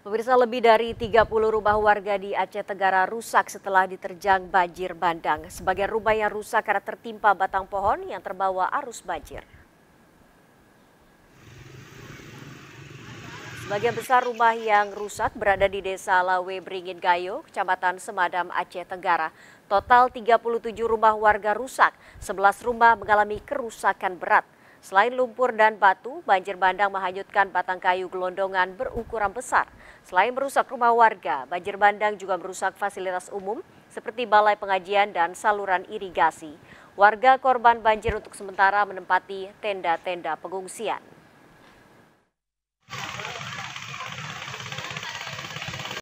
Pemirsa lebih dari 30 rumah warga di Aceh Tenggara rusak setelah diterjang banjir bandang. Sebagian rumah yang rusak karena tertimpa batang pohon yang terbawa arus banjir. Sebagian besar rumah yang rusak berada di Desa Lawe Beringin Gayo, Kecamatan Semadam, Aceh Tenggara. Total 37 rumah warga rusak, 11 rumah mengalami kerusakan berat. Selain lumpur dan batu, banjir bandang menghanyutkan batang kayu gelondongan berukuran besar. Selain merusak rumah warga, banjir bandang juga merusak fasilitas umum seperti balai pengajian dan saluran irigasi. Warga korban banjir untuk sementara menempati tenda-tenda pengungsian.